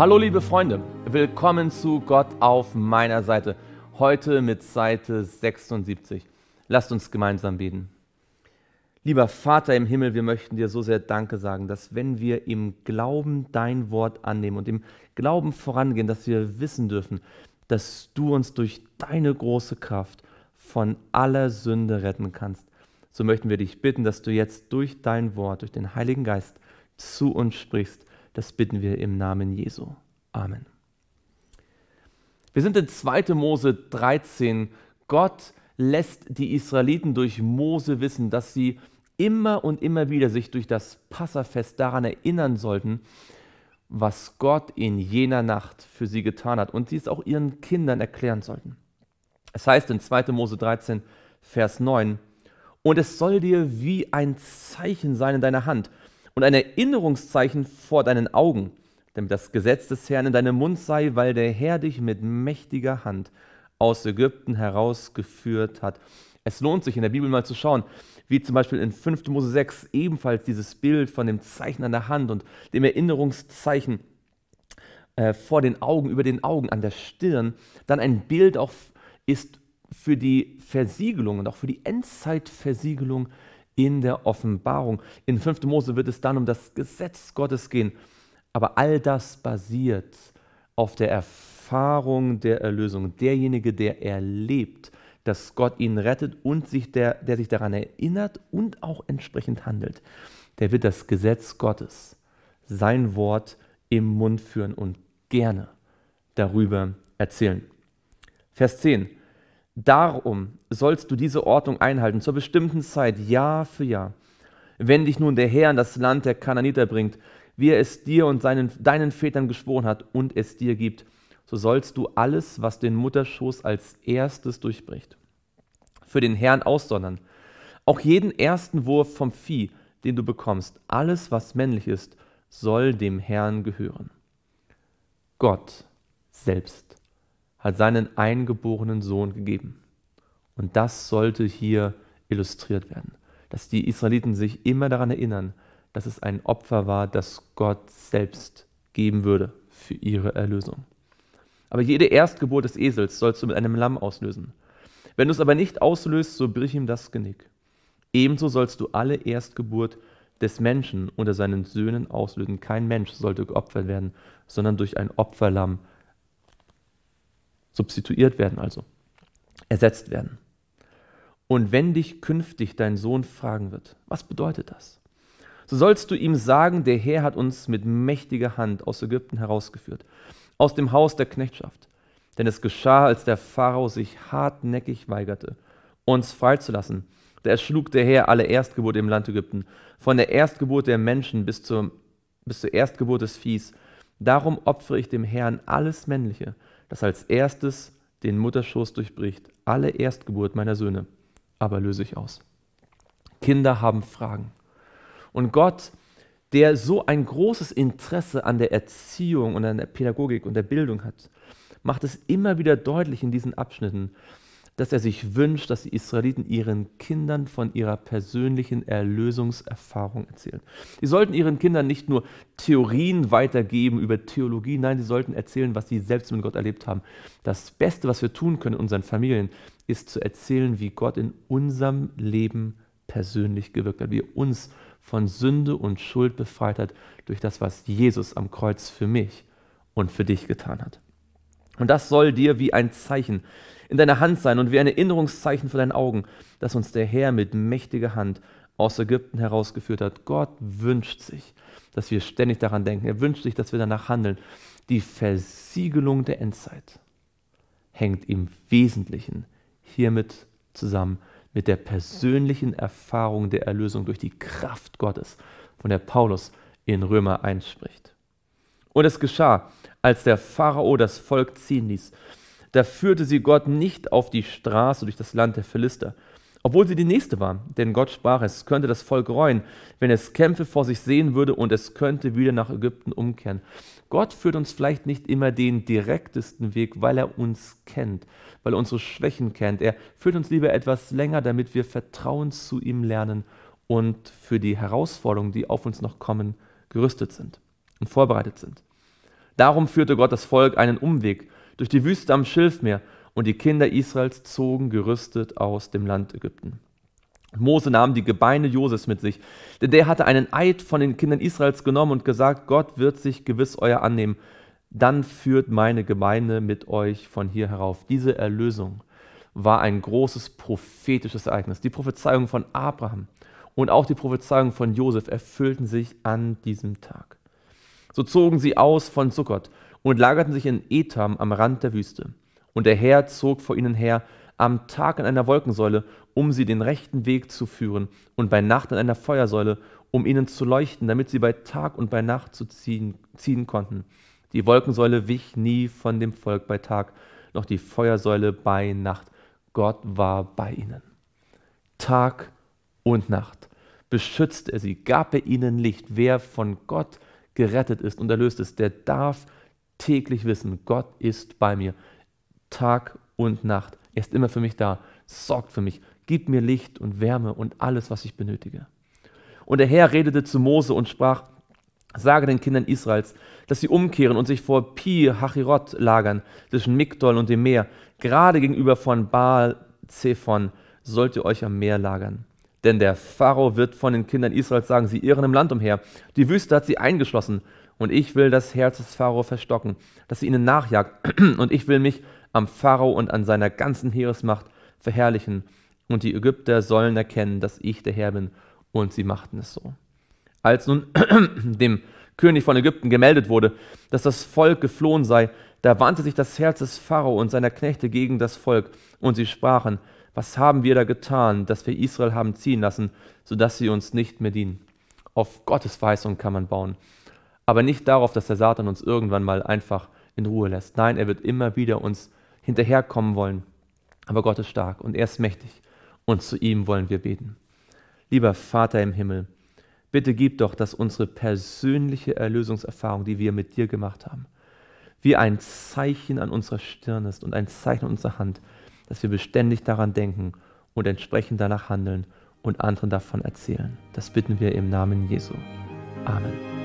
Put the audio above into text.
Hallo liebe Freunde, willkommen zu Gott auf meiner Seite. Heute mit Seite 76. Lasst uns gemeinsam beten. Lieber Vater im Himmel, wir möchten dir so sehr Danke sagen, dass wenn wir im Glauben dein Wort annehmen und im Glauben vorangehen, dass wir wissen dürfen, dass du uns durch deine große Kraft von aller Sünde retten kannst. So möchten wir dich bitten, dass du jetzt durch dein Wort, durch den Heiligen Geist zu uns sprichst das bitten wir im Namen Jesu. Amen. Wir sind in 2. Mose 13. Gott lässt die Israeliten durch Mose wissen, dass sie immer und immer wieder sich durch das Passafest daran erinnern sollten, was Gott in jener Nacht für sie getan hat und sie es auch ihren Kindern erklären sollten. Es heißt in 2. Mose 13, Vers 9, und es soll dir wie ein Zeichen sein in deiner Hand und ein Erinnerungszeichen vor deinen Augen, damit das Gesetz des Herrn in deinem Mund sei, weil der Herr dich mit mächtiger Hand aus Ägypten herausgeführt hat. Es lohnt sich in der Bibel mal zu schauen, wie zum Beispiel in 5. Mose 6 ebenfalls dieses Bild von dem Zeichen an der Hand und dem Erinnerungszeichen äh, vor den Augen, über den Augen, an der Stirn, dann ein Bild auch ist für die Versiegelung und auch für die Endzeitversiegelung in der Offenbarung. In 5. Mose wird es dann um das Gesetz Gottes gehen. Aber all das basiert auf der Erfahrung der Erlösung. Derjenige, der erlebt, dass Gott ihn rettet und sich der, der sich daran erinnert und auch entsprechend handelt, der wird das Gesetz Gottes, sein Wort im Mund führen und gerne darüber erzählen. Vers 10. Darum sollst du diese Ordnung einhalten, zur bestimmten Zeit, Jahr für Jahr. Wenn dich nun der Herr in das Land der Kananiter bringt, wie er es dir und seinen, deinen Vätern geschworen hat und es dir gibt, so sollst du alles, was den Mutterschoß als erstes durchbricht, für den Herrn aussondern. Auch jeden ersten Wurf vom Vieh, den du bekommst, alles, was männlich ist, soll dem Herrn gehören. Gott selbst hat seinen eingeborenen Sohn gegeben. Und das sollte hier illustriert werden, dass die Israeliten sich immer daran erinnern, dass es ein Opfer war, das Gott selbst geben würde für ihre Erlösung. Aber jede Erstgeburt des Esels sollst du mit einem Lamm auslösen. Wenn du es aber nicht auslöst, so brich ihm das Genick. Ebenso sollst du alle Erstgeburt des Menschen unter seinen Söhnen auslösen. Kein Mensch sollte geopfert werden, sondern durch ein Opferlamm substituiert werden also, ersetzt werden. Und wenn dich künftig dein Sohn fragen wird, was bedeutet das? So sollst du ihm sagen, der Herr hat uns mit mächtiger Hand aus Ägypten herausgeführt, aus dem Haus der Knechtschaft. Denn es geschah, als der Pharao sich hartnäckig weigerte, uns freizulassen. Da erschlug der Herr alle Erstgeburt im Land Ägypten, von der Erstgeburt der Menschen bis zur, bis zur Erstgeburt des Viehs. Darum opfere ich dem Herrn alles Männliche, das als erstes den Mutterschoß durchbricht. Alle Erstgeburt meiner Söhne aber löse ich aus. Kinder haben Fragen. Und Gott, der so ein großes Interesse an der Erziehung und an der Pädagogik und der Bildung hat, macht es immer wieder deutlich in diesen Abschnitten, dass er sich wünscht, dass die Israeliten ihren Kindern von ihrer persönlichen Erlösungserfahrung erzählen. Sie sollten ihren Kindern nicht nur Theorien weitergeben über Theologie, nein, sie sollten erzählen, was sie selbst mit Gott erlebt haben. Das Beste, was wir tun können in unseren Familien, ist zu erzählen, wie Gott in unserem Leben persönlich gewirkt hat, wie er uns von Sünde und Schuld befreit hat durch das, was Jesus am Kreuz für mich und für dich getan hat. Und das soll dir wie ein Zeichen in deiner Hand sein und wie ein Erinnerungszeichen für deinen Augen, dass uns der Herr mit mächtiger Hand aus Ägypten herausgeführt hat. Gott wünscht sich, dass wir ständig daran denken. Er wünscht sich, dass wir danach handeln. Die Versiegelung der Endzeit hängt im Wesentlichen hiermit zusammen mit der persönlichen Erfahrung der Erlösung durch die Kraft Gottes, von der Paulus in Römer 1 spricht. Und es geschah, als der Pharao das Volk ziehen ließ, da führte sie Gott nicht auf die Straße durch das Land der Philister, obwohl sie die nächste war, denn Gott sprach, es könnte das Volk reuen, wenn es Kämpfe vor sich sehen würde und es könnte wieder nach Ägypten umkehren. Gott führt uns vielleicht nicht immer den direktesten Weg, weil er uns kennt, weil er unsere Schwächen kennt. Er führt uns lieber etwas länger, damit wir Vertrauen zu ihm lernen und für die Herausforderungen, die auf uns noch kommen, gerüstet sind und vorbereitet sind. Darum führte Gott das Volk einen Umweg durch die Wüste am Schilfmeer, und die Kinder Israels zogen gerüstet aus dem Land Ägypten. Mose nahm die Gebeine Joses mit sich, denn der hatte einen Eid von den Kindern Israels genommen und gesagt, Gott wird sich gewiss euer annehmen, dann führt meine Gemeinde mit euch von hier herauf. Diese Erlösung war ein großes prophetisches Ereignis. Die Prophezeiung von Abraham und auch die Prophezeiung von Josef erfüllten sich an diesem Tag. So zogen sie aus von Sukkot und lagerten sich in Etam am Rand der Wüste. Und der Herr zog vor ihnen her am Tag in einer Wolkensäule, um sie den rechten Weg zu führen, und bei Nacht in einer Feuersäule, um ihnen zu leuchten, damit sie bei Tag und bei Nacht zu ziehen, ziehen konnten. Die Wolkensäule wich nie von dem Volk bei Tag, noch die Feuersäule bei Nacht. Gott war bei ihnen. Tag und Nacht beschützt er sie, gab er ihnen Licht. Wer von Gott gerettet ist und erlöst ist, der darf täglich wissen, Gott ist bei mir, Tag und Nacht. Er ist immer für mich da, sorgt für mich, gibt mir Licht und Wärme und alles, was ich benötige. Und der Herr redete zu Mose und sprach, sage den Kindern Israels, dass sie umkehren und sich vor Pi Hachirot lagern, zwischen Migdol und dem Meer, gerade gegenüber von Baal Zephon sollt ihr euch am Meer lagern. Denn der Pharao wird von den Kindern Israels sagen, sie irren im Land umher. Die Wüste hat sie eingeschlossen und ich will das Herz des Pharao verstocken, dass sie ihnen nachjagt, und ich will mich am Pharao und an seiner ganzen Heeresmacht verherrlichen, und die Ägypter sollen erkennen, dass ich der Herr bin, und sie machten es so. Als nun dem König von Ägypten gemeldet wurde, dass das Volk geflohen sei, da wandte sich das Herz des Pharao und seiner Knechte gegen das Volk, und sie sprachen, was haben wir da getan, dass wir Israel haben ziehen lassen, sodass sie uns nicht mehr dienen? Auf Gottes Weisung kann man bauen aber nicht darauf, dass der Satan uns irgendwann mal einfach in Ruhe lässt. Nein, er wird immer wieder uns hinterherkommen wollen. Aber Gott ist stark und er ist mächtig und zu ihm wollen wir beten. Lieber Vater im Himmel, bitte gib doch, dass unsere persönliche Erlösungserfahrung, die wir mit dir gemacht haben, wie ein Zeichen an unserer Stirn ist und ein Zeichen an unserer Hand, dass wir beständig daran denken und entsprechend danach handeln und anderen davon erzählen. Das bitten wir im Namen Jesu. Amen.